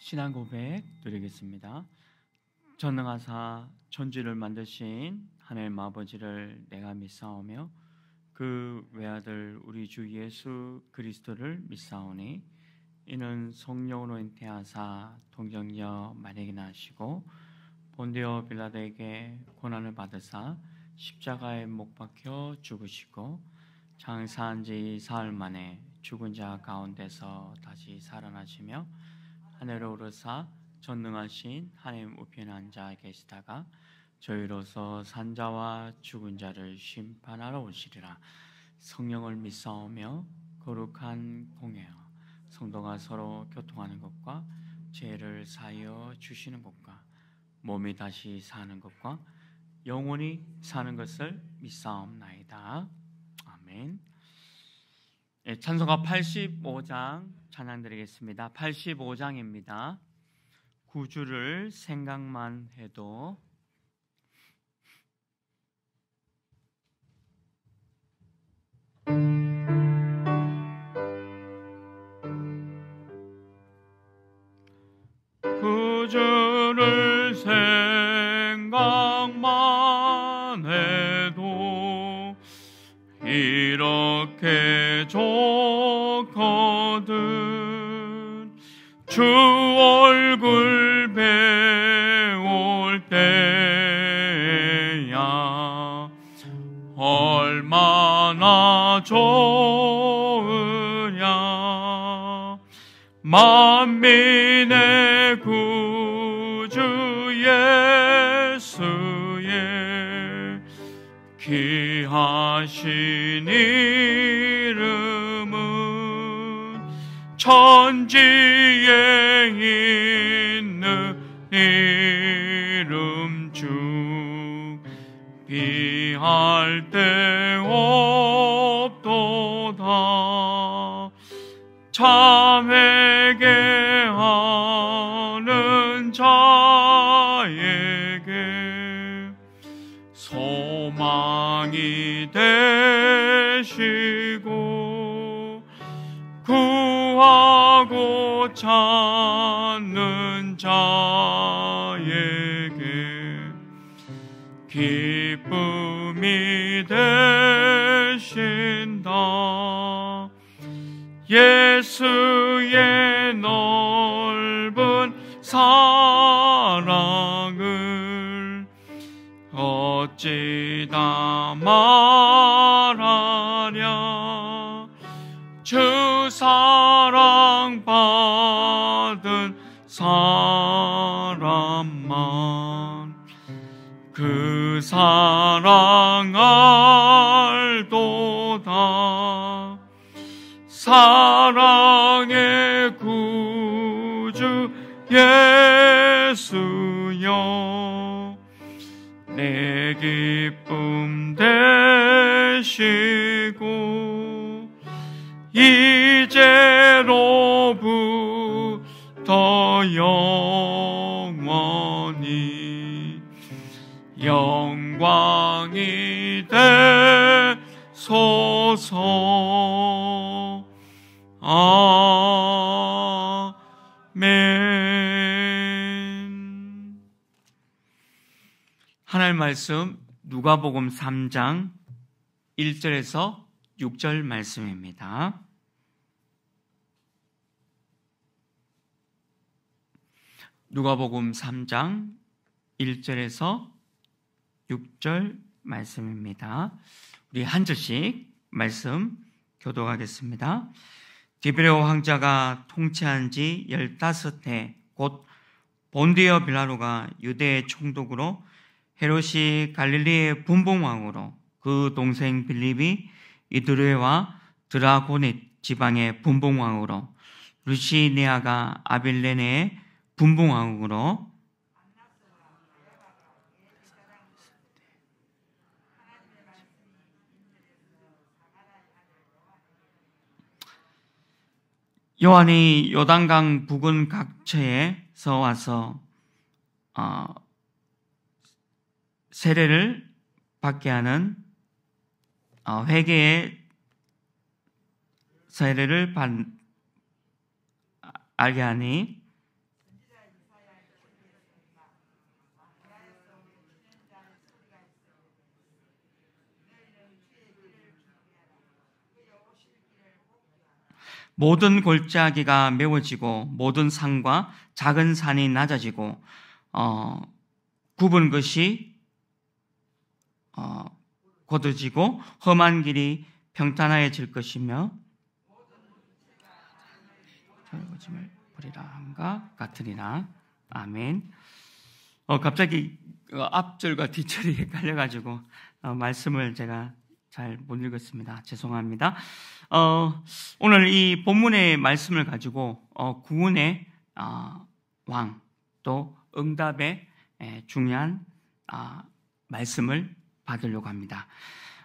신앙 고백 드리겠습니다. 전능하사 천지를 만드신 하나 아버지를 내가 믿사오며 그 외아들 우리 주 예수 그리스도를 믿사오니 이는 성령으로 잉태하사 동정녀 마리게 나시고 본디오 빌라데에게 고난을 받으사 십자가에 못 박혀 죽으시고 장사한 지 사흘 만에 죽은 자 가운데서 다시 살아나시며 하늘로 오르사 전능하신 하나님 우편에 앉아 계시다가 저희로서 산자와 죽은 자를 심판하러 오시리라 성령을 믿사오며 거룩한 공예여 성도가 서로 교통하는 것과 죄를 사여 주시는 것과 몸이 다시 사는 것과 영원히 사는 것을 믿사옵나이다 아멘 예, 찬송가 85장 찬양드리겠습니다. 85장입니다. 구주를 생각만 해도 구주를 생각만 해도 이렇게 좋주 얼굴 배울 때야 얼마나 좋으냐 만민의 구주 예수의 귀하시니 천지에 있는 이름 중 비할 때 없도다 참에게 하는 자에게 소망이 되시고 구하고 찾는 자에게 기쁨이 되신다 예수의 넓은 사랑을 어찌 담아 사람만 그 사랑 알도다 사랑의 구주 예수여 내 기쁨 대신 더 영원히 영광이 되소서 아멘 하나님 말씀 누가복음 3장 1절에서 6절 말씀입니다. 누가복음 3장 1절에서 6절 말씀입니다. 우리 한 절씩 말씀 교독하겠습니다. 디베레오 황자가 통치한 지 15해 곧 본디어 빌라로가 유대의 총독으로 헤롯이 갈릴리의 분봉왕으로 그 동생 빌립이 이드루에와 드라고넷 지방의 분봉왕으로 루시니아가 아빌레네의 분봉왕으로 요한이 요단강 부근 각처에서 와서 어, 세례를 받게 하는 어, 회개의 세례를 받, 아, 알게 하니 모든 골짜기가 메워지고 모든 산과 작은 산이 낮아지고 어, 굽은 것이 어, 곧어지고 험한 길이 평탄하여질 것이며 절거짐을 버리라 함과 같으리라 아멘. 어, 갑자기 그 앞절과 뒷절이 헷갈려가지고 어, 말씀을 제가 잘못 읽었습니다. 죄송합니다. 어, 오늘 이 본문의 말씀을 가지고 어, 구원의 어, 아, 왕, 또 응답의 에, 중요한 아, 말씀을 받으려고 합니다.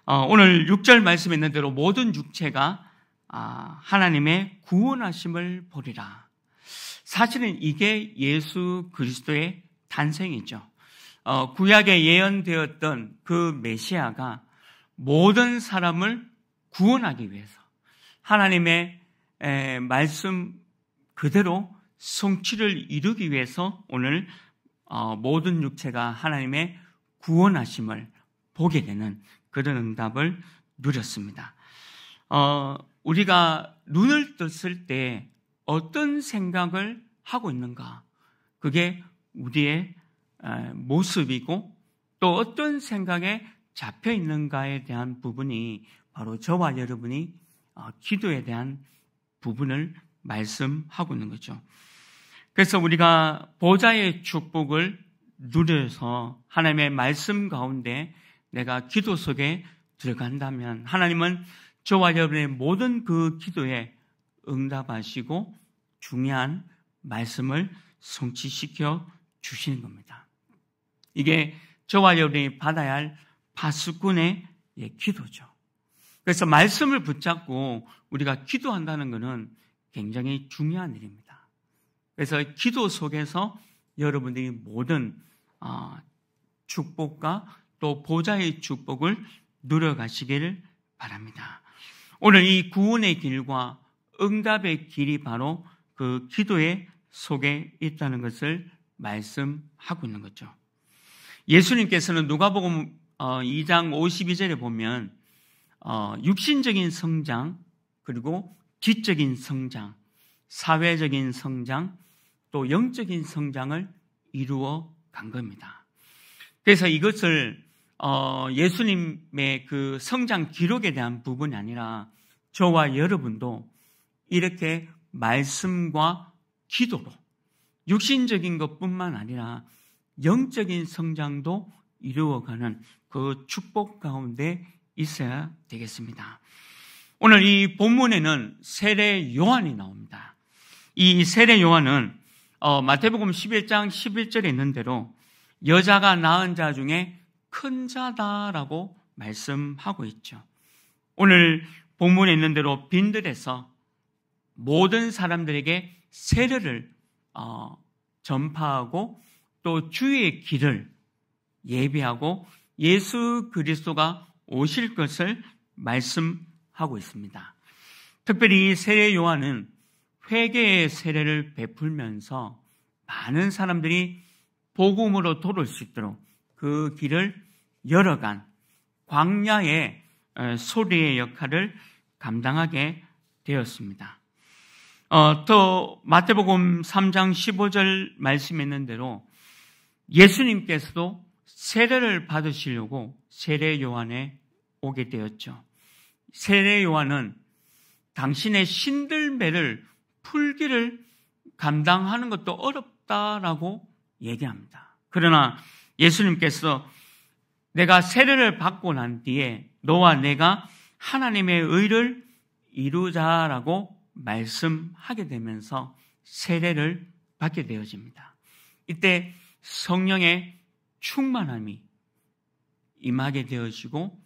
어, 오늘 6절 말씀에 있는 대로 모든 육체가 아, 하나님의 구원하심을 보리라. 사실은 이게 예수 그리스도의 탄생이죠. 어, 구약에 예언되었던 그 메시아가 모든 사람을 구원하기 위해서 하나님의 말씀 그대로 성취를 이루기 위해서 오늘 어, 모든 육체가 하나님의 구원하심을 보게 되는 그런 응답을 누렸습니다. 어, 우리가 눈을 떴을 때 어떤 생각을 하고 있는가? 그게 우리의 모습이고 또 어떤 생각에 잡혀 있는가에 대한 부분이 바로 저와 여러분이 어, 기도에 대한 부분을 말씀하고 있는 거죠. 그래서 우리가 보좌의 축복을 누려서 하나님의 말씀 가운데 내가 기도 속에 들어간다면 하나님은 저와 여러분의 모든 그 기도에 응답하시고 중요한 말씀을 성취시켜 주시는 겁니다. 이게 저와 여러분이 받아야 할 파수꾼의 예, 기도죠. 그래서 말씀을 붙잡고 우리가 기도한다는 것은 굉장히 중요한 일입니다. 그래서 기도 속에서 여러분들이 모든 어, 축복과 또 보좌의 축복을 누려가시기를 바랍니다. 오늘 이 구원의 길과 응답의 길이 바로 그 기도의 속에 있다는 것을 말씀하고 있는 거죠. 예수님께서는 누가복음 어, 2장 52절에 보면 어, 육신적인 성장 그리고 기적인 성장, 사회적인 성장, 또 영적인 성장을 이루어 간 겁니다. 그래서 이것을 어, 예수님의 그 성장 기록에 대한 부분이 아니라 저와 여러분도 이렇게 말씀과 기도로 육신적인 것뿐만 아니라 영적인 성장도 이루어가는 그 축복 가운데 있어야 되겠습니다. 오늘 이 본문에는 세례 요한이 나옵니다. 이 세례 요한은 어, 마태복음 11장 11절에 있는 대로 여자가 낳은 자 중에 큰 자다라고 말씀하고 있죠. 오늘 본문에 있는 대로 빈들에서 모든 사람들에게 세례를 어, 전파하고 또 주의 길을 예비하고 예수 그리스도가 오실 것을 말씀하고 있습니다. 특별히 세례 요한은 회개의 세례를 베풀면서 많은 사람들이 복음으로 돌을수 있도록 그 길을 열어간 광야의 어, 소리의 역할을 감당하게 되었습니다. 어, 또 마태복음 3장 15절 말씀했는 대로 예수님께서도 세례를 받으시려고 세례 요한에 오게 되었죠. 세례 요한은 당신의 신들매를 풀기를 감당하는 것도 어렵다라고 얘기합니다. 그러나 예수님께서 내가 세례를 받고 난 뒤에 너와 내가 하나님의 의를 이루자라고 말씀하게 되면서 세례를 받게 되어집니다. 이때 성령의 충만함이 임하게 되어지고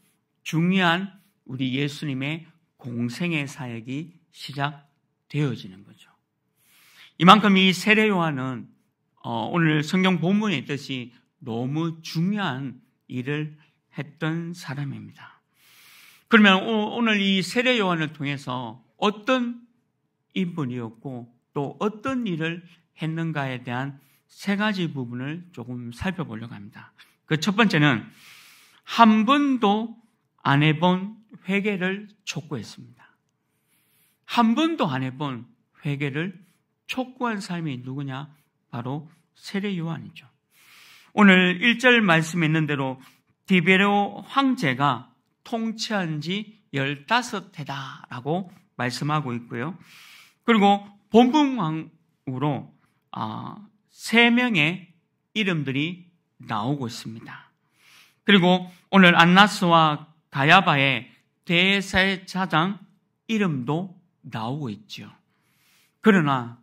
중요한 우리 예수님의 공생의 사역이 시작되어지는 거죠. 이만큼 이 세례 요한은 어, 오늘 성경 본문에 있듯이 너무 중요한 일을 했던 사람입니다. 그러면 오늘 이 세례 요한을 통해서 어떤 인분이었고 또 어떤 일을 했는가에 대한 세 가지 부분을 조금 살펴보려고 합니다. 그 첫 번째는 한 번도 안 해본 회개를 촉구했습니다. 한 번도 안 해본 회개를 촉구한 사람이 누구냐? 바로 세례 요한이죠. 오늘 1절 말씀에 있는 대로 디베로 황제가 통치한 지1 5대다라고 말씀하고 있고요. 그리고 본분왕으로 세 명의 이름들이 나오고 있습니다. 그리고 오늘 안나스와 가야바의 대사의차장 이름도 나오고 있죠. 그러나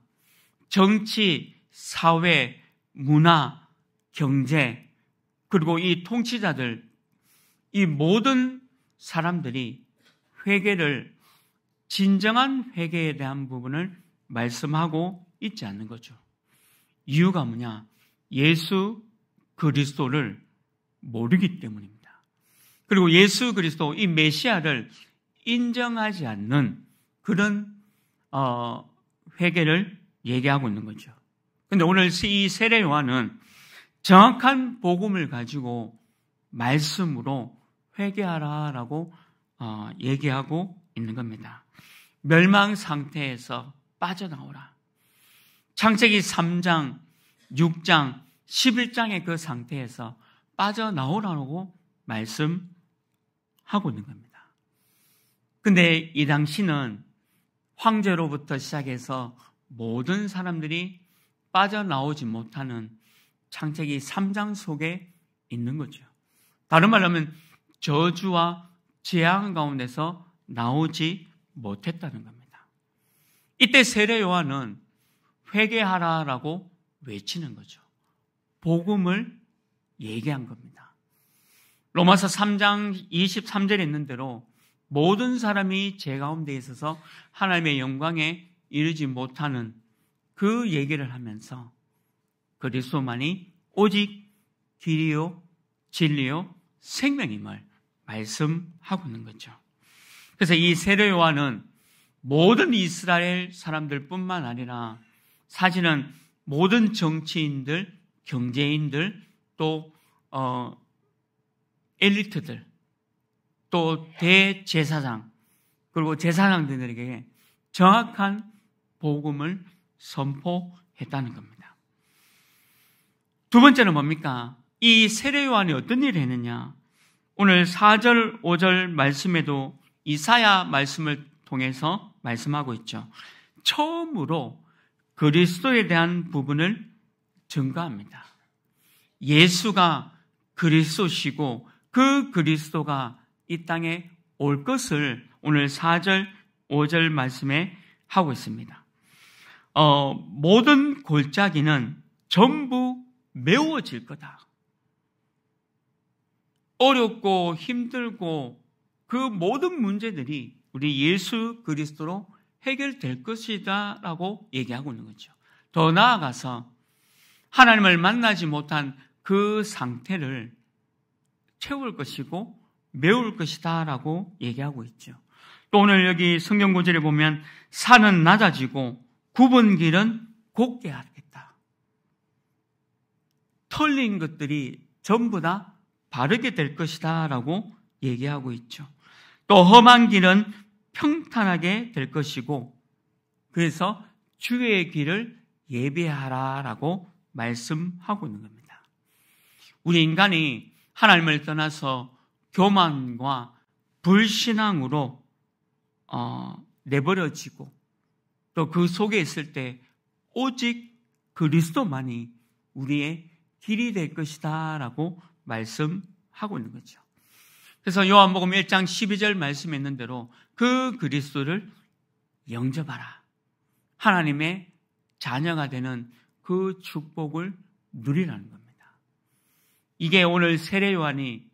정치, 사회, 문화, 경제, 그리고 이 통치자들, 이 모든 사람들이 회개를, 진정한 회개에 대한 부분을 말씀하고 있지 않는 거죠. 이유가 뭐냐? 예수 그리스도를 모르기 때문입니다. 그리고 예수 그리스도 이 메시아를 인정하지 않는 그런 어, 회개를 얘기하고 있는 거죠. 근데 오늘 이 세례 요한은 정확한 복음을 가지고 말씀으로 회개하라라고 어, 얘기하고 있는 겁니다. 멸망 상태에서 빠져나오라. 창세기 3장, 6장, 11장의 그 상태에서 빠져나오라고 말씀하고 있는 겁니다. 근데 이 당시는 황제로부터 시작해서 모든 사람들이 빠져나오지 못하는 창세기 3장 속에 있는 거죠. 다른 말로 하면 저주와 재앙 가운데서 나오지 못했다는 겁니다. 이때 세례 요한은 회개하라라고 외치는 거죠. 복음을 얘기한 겁니다. 로마서 3장 23절에 있는 대로 모든 사람이 제 가운데 있어서 하나님의 영광에 이르지 못하는 그 얘기를 하면서 그리스도만이 오직 길이요 진리요 생명임을 말씀하고 있는 거죠. 그래서 이 세례 요한은 모든 이스라엘 사람들뿐만 아니라 사실은 모든 정치인들, 경제인들, 또 어, 엘리트들, 또 대제사장, 그리고 제사장들에게 정확한 복음을 선포했다는 겁니다. 두 번째는 뭡니까? 이 세례요한이 어떤 일을 했느냐? 오늘 4절, 5절 말씀에도 이사야 말씀을 통해서 말씀하고 있죠. 처음으로 그리스도에 대한 부분을 증거합니다. 예수가 그리스도시고 그 그리스도가 이 땅에 올 것을 오늘 4절, 5절 말씀에 하고 있습니다. 어, 모든 골짜기는 전부 메워질 거다. 어렵고 힘들고 그 모든 문제들이 우리 예수 그리스도로 해결될 것이다 라고 얘기하고 있는 거죠. 더 나아가서 하나님을 만나지 못한 그 상태를 채울 것이고 메울 것이다 라고 얘기하고 있죠. 또 오늘 여기 성경 구절에 보면 산은 낮아지고 굽은 길은 곱게 하겠다. 털린 것들이 전부 다 바르게 될 것이다 라고 얘기하고 있죠. 또 험한 길은 평탄하게 될 것이고 그래서 주의 길을 예배하라라고 말씀하고 있는 겁니다. 우리 인간이 하나님을 떠나서 교만과 불신앙으로 어, 내버려지고 또 그 속에 있을 때 오직 그리스도만이 우리의 길이 될 것이다라고 말씀하고 있는 거죠. 그래서 요한복음 1장 12절 말씀했는 대로 그 그리스도를 영접하라. 하나님의 자녀가 되는 그 축복을 누리라는 겁니다. 이게 오늘 세례 요한이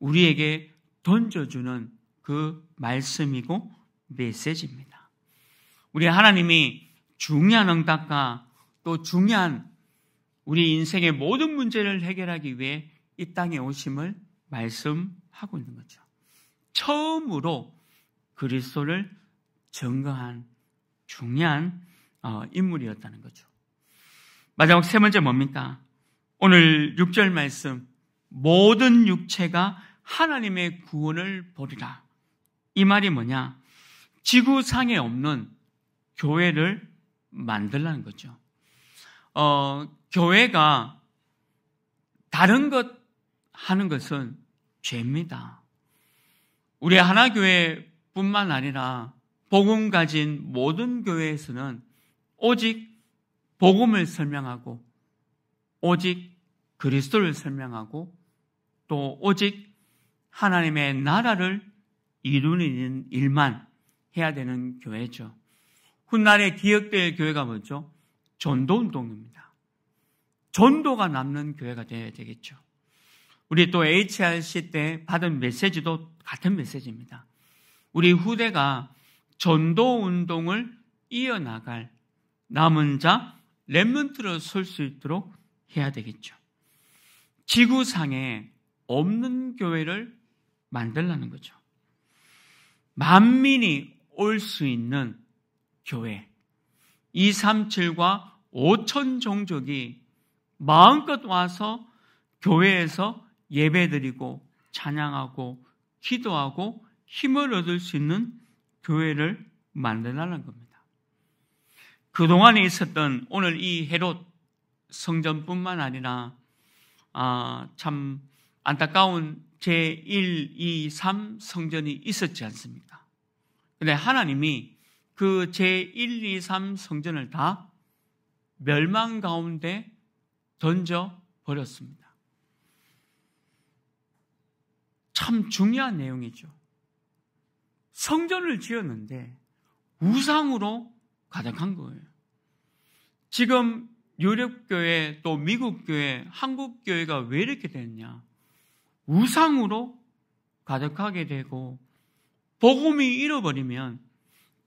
우리에게 던져주는 그 말씀이고 메시지입니다. 우리 하나님이 중요한 응답과 또 중요한 우리 인생의 모든 문제를 해결하기 위해 이 땅에 오심을 말씀 하고 있는 거죠. 처음으로 그리스도를 증거한 중요한 어, 인물이었다는 거죠. 마지막 세 번째 뭡니까? 오늘 6절 말씀 모든 육체가 하나님의 구원을 보리라. 이 말이 뭐냐? 지구상에 없는 교회를 만들라는 거죠. 어, 교회가 다른 것 하는 것은 죄입니다. 우리 하나교회뿐만 아니라 복음 가진 모든 교회에서는 오직 복음을 설명하고 오직 그리스도를 설명하고 또 오직 하나님의 나라를 이루는 일만 해야 되는 교회죠. 훗날에 기억될 교회가 뭐죠? 전도 운동입니다. 전도가 남는 교회가 되어야 되겠죠. 우리 또 HRC 때 받은 메시지도 같은 메시지입니다. 우리 후대가 전도 운동을 이어나갈 남은 자랩넌트로설 수 있도록 해야 되겠죠. 지구상에 없는 교회를 만들라는 거죠. 만민이 올 수 있는 교회. 237과 5천 종족이 마음껏 와서 교회에서 예배드리고 찬양하고 기도하고 힘을 얻을 수 있는 교회를 만들라는 겁니다. 그동안에 있었던 오늘 이 헤롯 성전뿐만 아니라 아, 참 안타까운 제1, 2, 3 성전이 있었지 않습니까? 근데 하나님이 그 제1, 2, 3 성전을 다 멸망 가운데 던져 버렸습니다. 참 중요한 내용이죠. 성전을 지었는데 우상으로 가득한 거예요. 지금 유럽교회 또 미국교회, 한국교회가 왜 이렇게 됐냐. 우상으로 가득하게 되고 복음이 잃어버리면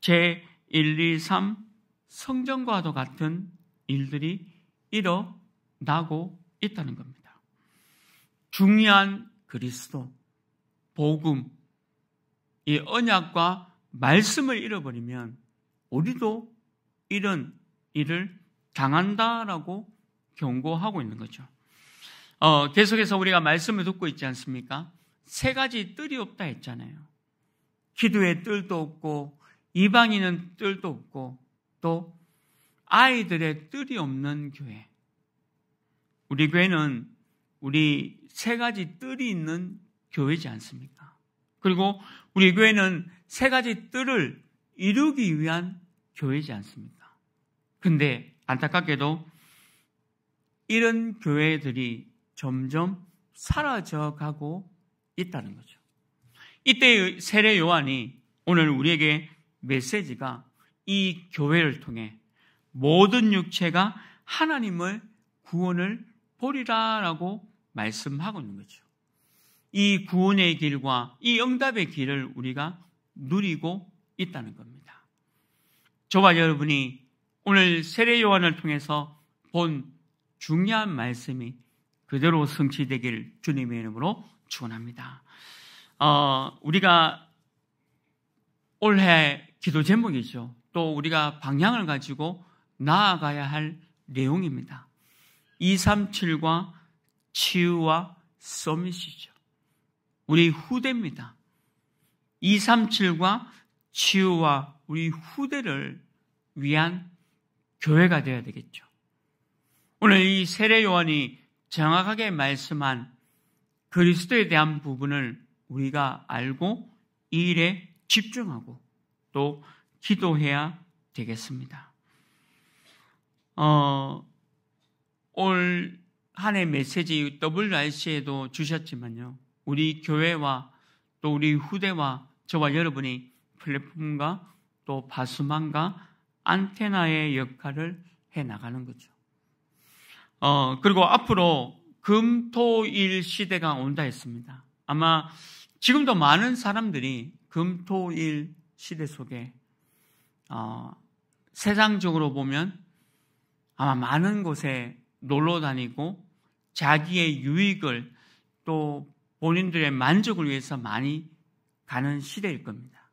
제 1, 2, 3 성전과도 같은 일들이 일어나고 있다는 겁니다. 중요한 그리스도, 복음, 이 언약과 말씀을 잃어버리면 우리도 이런 일을 당한다라고 경고하고 있는 거죠. 어, 계속해서 우리가 말씀을 듣고 있지 않습니까? 세 가지 뜰이 없다 했잖아요. 기도의 뜰도 없고, 이방인은 뜰도 없고, 또 아이들의 뜰이 없는 교회. 우리 교회는 우리 세 가지 뜰이 있는 교회지 않습니까? 그리고 우리 교회는 세 가지 뜰을 이루기 위한 교회지 않습니까? 근데 안타깝게도 이런 교회들이 점점 사라져 가고 있다는 거죠. 이때 세례 요한이 오늘 우리에게 메시지가 이 교회를 통해 모든 육체가 하나님을 구원을 보리라라고 말씀하고 있는 거죠. 이 구원의 길과 이 응답의 길을 우리가 누리고 있다는 겁니다. 저와 여러분이 오늘 세례 요한을 통해서 본 중요한 말씀이 그대로 성취되길 주님의 이름으로 축원합니다. 어, 우리가 올해 기도 제목이죠. 또 우리가 방향을 가지고 나아가야 할 내용입니다. 237과 치유와 서밋이죠. 우리 후대입니다. 237과 치유와 우리 후대를 위한 교회가 되어야 되겠죠. 오늘 이 세례 요한이 정확하게 말씀한 그리스도에 대한 부분을 우리가 알고 이 일에 집중하고 또 기도해야 되겠습니다. 어, 올한해 메시지 WRC에도 주셨지만요. 우리 교회와 또 우리 후대와 저와 여러분이 플랫폼과 또바스망과 안테나의 역할을 해 나가는 거죠. 어, 그리고 앞으로 금토일 시대가 온다 했습니다. 아마 지금도 많은 사람들이 금토일 시대 속에 어, 세상적으로 보면 아마 많은 곳에 놀러 다니고 자기의 유익을 또 본인들의 만족을 위해서 많이 가는 시대일 겁니다.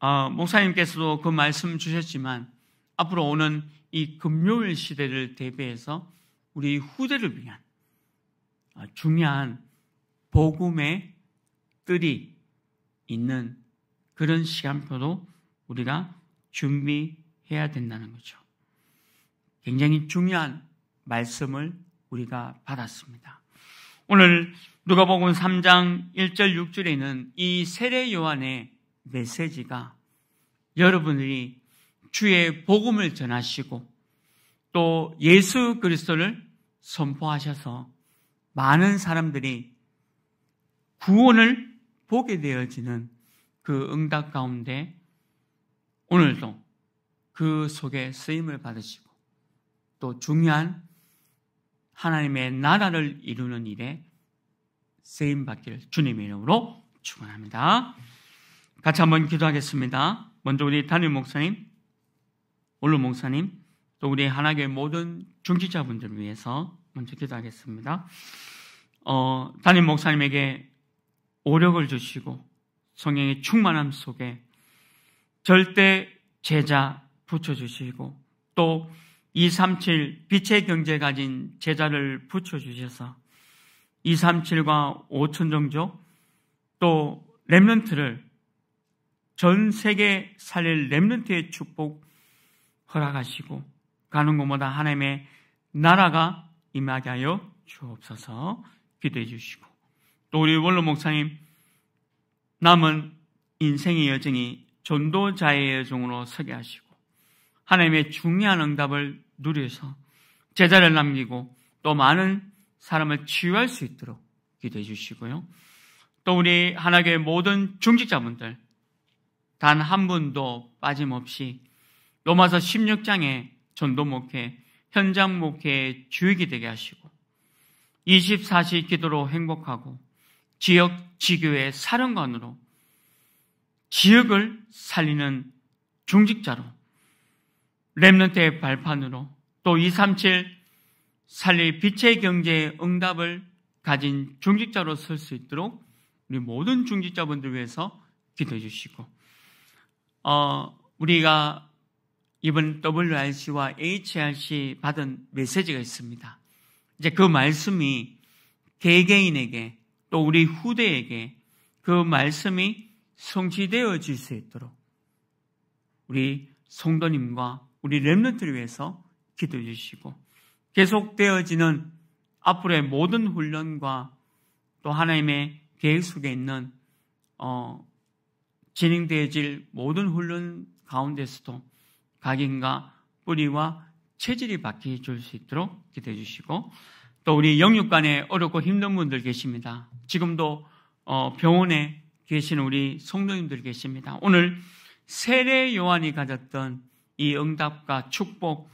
어, 목사님께서도 그 말씀 주셨지만 앞으로 오는 이 금요일 시대를 대비해서 우리 후대를 위한 어, 중요한 복음의 뜰이 있는 그런 시간표도 우리가 준비해야 된다는 거죠. 굉장히 중요한 말씀을 우리가 받았습니다. 오늘 누가복음 3장 1절 6절에 있는 이 세례 요한의 메시지가 여러분들이 주의 복음을 전하시고 또 예수 그리스도를 선포하셔서 많은 사람들이 구원을 보게 되어지는 그 응답 가운데 오늘도 그 속에 쓰임을 받으시고 또 중요한 하나님의 나라를 이루는 일에 세임 받기를 주님의 이름으로 축원합니다. 같이 한번 기도하겠습니다. 먼저 우리 단일 목사님, 올루 목사님, 또 우리 하나교의 모든 중지자분들을 위해서 먼저 기도하겠습니다. 어, 담임 목사님에게 오력을 주시고 성령의 충만함 속에 절대 제자 붙여주시고 또 237 빛의 경제 가진 제자를 붙여주셔서 237과 5천 종족 또렘런트를전 세계 살릴 렘런트의 축복 허락하시고 가는 곳마다 하나님의 나라가 임하게 하여 주옵소서 기대해 주시고 또 우리 원로 목사님 남은 인생의 여정이 전도자의 여정으로 서게 하시고 하나님의 중요한 응답을 누려서 제자를 남기고 또 많은 사람을 치유할 수 있도록 기도해 주시고요. 또 우리 하나교회 모든 중직자분들 단 한 분도 빠짐없이 로마서 16장의 전도 목회, 현장 목회의 주역이 되게 하시고 24시 기도로 행복하고 지역 지교의 사령관으로 지역을 살리는 중직자로 렘넌트의 발판으로 또237 살릴 빛의 경제의 응답을 가진 중직자로 설 수 있도록 우리 모든 중직자분들 위해서 기도해 주시고 어, 우리가 이번 WRC와 HRC 받은 메시지가 있습니다. 이제 그 말씀이 개개인에게 또 우리 후대에게 그 말씀이 성취되어질 수 있도록 우리 성도님과 우리 렘런트를 위해서 기도해 주시고 계속되어지는 앞으로의 모든 훈련과 또 하나님의 계획 속에 있는 어, 진행되어질 모든 훈련 가운데서도 각인과 뿌리와 체질이 바뀌어줄 수 있도록 기대해 주시고 또 우리 영육간에 어렵고 힘든 분들 계십니다. 지금도 어, 병원에 계신 우리 성도님들 계십니다. 오늘 세례 요한이 가졌던 이 응답과 축복,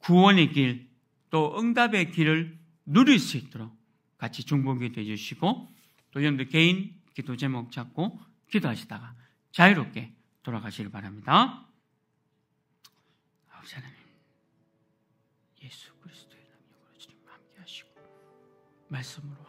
구원의 길, 또 응답의 길을 누릴 수 있도록 같이 중복이 되주시고 또 여러분들 개인 기도 제목 잡고 기도하시다가 자유롭게 돌아가시길 바랍니다. 아버지 하나님 예수 그리스도의 남력으로 주님 함께하시고 말씀으로